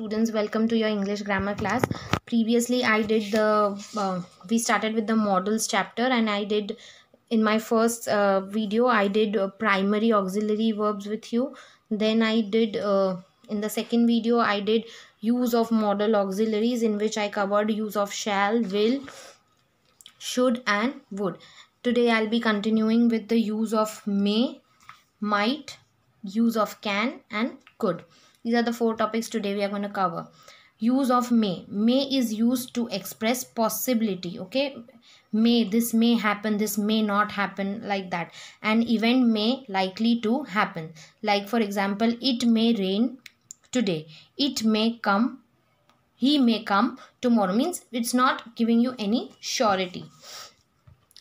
students welcome to your english grammar class previously i did the uh, we started with the models chapter and i did in my first uh, video i did uh, primary auxiliary verbs with you then i did uh, in the second video i did use of model auxiliaries in which i covered use of shall will should and would today i'll be continuing with the use of may might use of can and could these are the four topics today we are going to cover. Use of may. May is used to express possibility. Okay. May, this may happen, this may not happen like that. An event may likely to happen. Like for example, it may rain today. It may come. He may come tomorrow. Means it's not giving you any surety.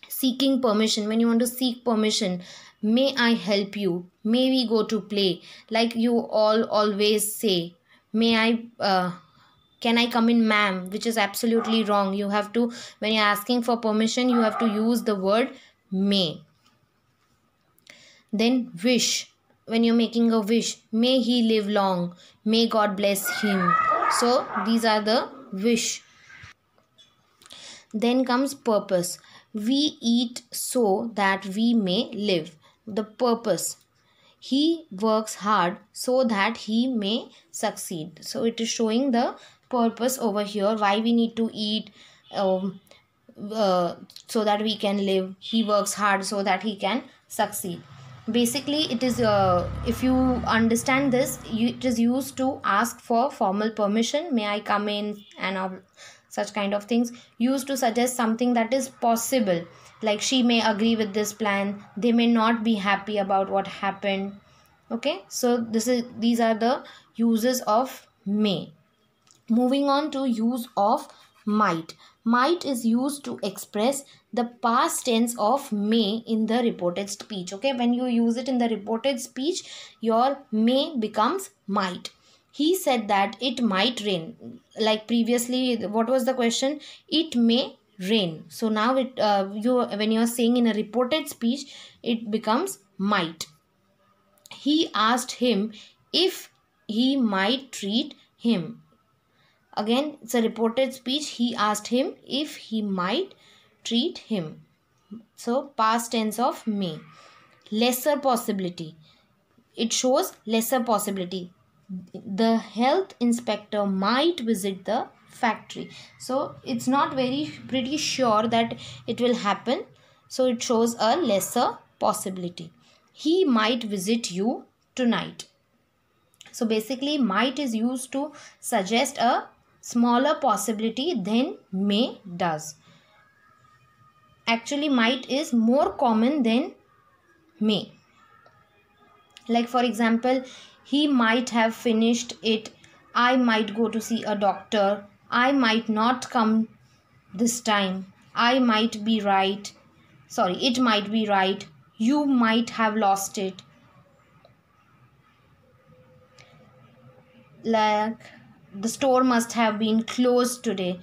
Seeking permission. When you want to seek permission May I help you? May we go to play? Like you all always say, may I, uh, can I come in ma'am? Which is absolutely wrong. You have to, when you're asking for permission, you have to use the word may. Then wish. When you're making a wish, may he live long. May God bless him. So these are the wish. Then comes purpose. We eat so that we may live the purpose he works hard so that he may succeed so it is showing the purpose over here why we need to eat um, uh, so that we can live he works hard so that he can succeed basically it is uh, if you understand this you, it is used to ask for formal permission may i come in and all such kind of things used to suggest something that is possible like she may agree with this plan they may not be happy about what happened okay so this is these are the uses of may moving on to use of might might is used to express the past tense of may in the reported speech okay when you use it in the reported speech your may becomes might he said that it might rain like previously what was the question it may rain so now it uh, you when you are saying in a reported speech it becomes might he asked him if he might treat him again it's a reported speech he asked him if he might treat him so past tense of may lesser possibility it shows lesser possibility the health inspector might visit the factory so it's not very pretty sure that it will happen so it shows a lesser possibility he might visit you tonight so basically might is used to suggest a smaller possibility than may does actually might is more common than may like for example he might have finished it i might go to see a doctor I might not come this time. I might be right. Sorry, it might be right. You might have lost it. Like the store must have been closed today.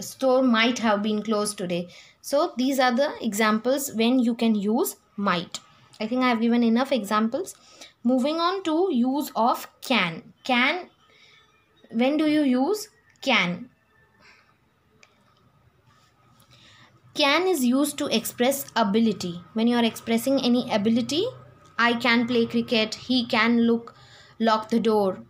store might have been closed today. So these are the examples when you can use might. I think I have given enough examples. Moving on to use of can. Can, when do you use can. Can is used to express ability. When you are expressing any ability, I can play cricket, he can look, lock the door,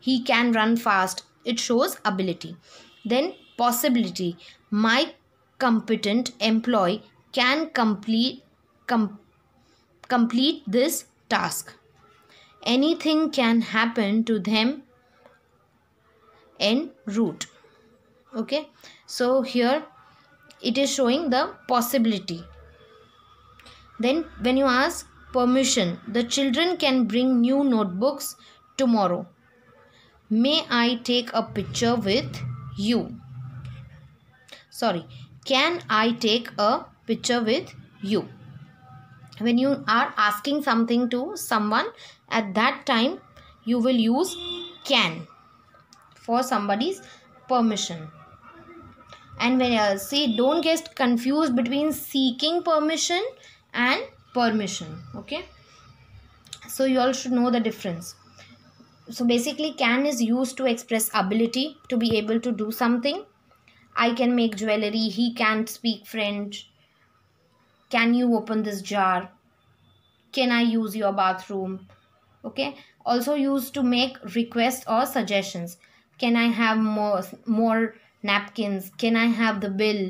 he can run fast. It shows ability. Then possibility. My competent employee can complete com, complete this task. Anything can happen to them and root okay so here it is showing the possibility then when you ask permission the children can bring new notebooks tomorrow may i take a picture with you sorry can i take a picture with you when you are asking something to someone at that time you will use can for somebody's permission and when I say don't get confused between seeking permission and permission okay so you all should know the difference so basically can is used to express ability to be able to do something i can make jewelry he can't speak french can you open this jar can i use your bathroom okay also used to make requests or suggestions can i have more more napkins can i have the bill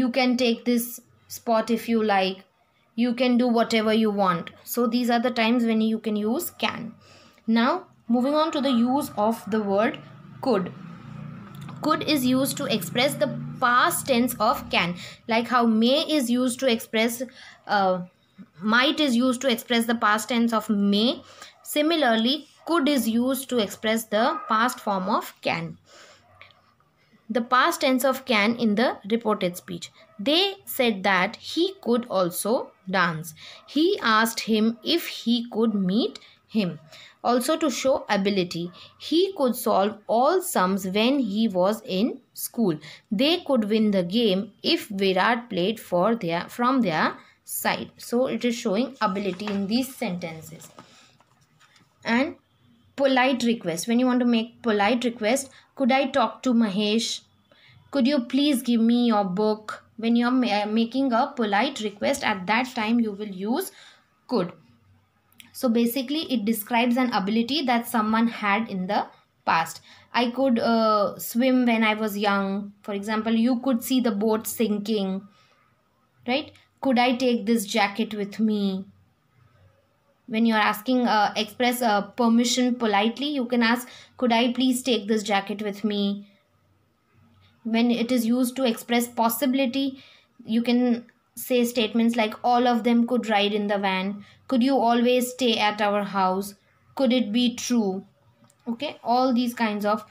you can take this spot if you like you can do whatever you want so these are the times when you can use can now moving on to the use of the word could could is used to express the past tense of can like how may is used to express uh, might is used to express the past tense of may similarly could is used to express the past form of can the past tense of can in the reported speech they said that he could also dance he asked him if he could meet him. Also, to show ability, he could solve all sums when he was in school. They could win the game if Virat played for their, from their side. So, it is showing ability in these sentences. And polite request. When you want to make polite request, could I talk to Mahesh? Could you please give me your book? When you are making a polite request, at that time you will use could so basically it describes an ability that someone had in the past. I could uh, swim when I was young. For example, you could see the boat sinking, right? Could I take this jacket with me? When you're asking, uh, express uh, permission politely, you can ask, could I please take this jacket with me? When it is used to express possibility, you can say statements like all of them could ride in the van could you always stay at our house could it be true okay all these kinds of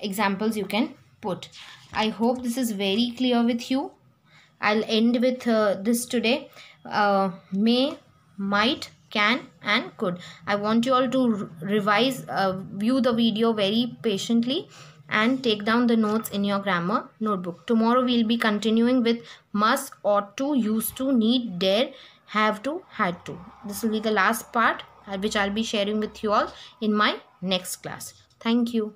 examples you can put i hope this is very clear with you i'll end with uh, this today uh, may might can and could i want you all to revise uh, view the video very patiently and take down the notes in your grammar notebook. Tomorrow we'll be continuing with must, ought to, used to, need, dare, have to, had to. This will be the last part which I'll be sharing with you all in my next class. Thank you.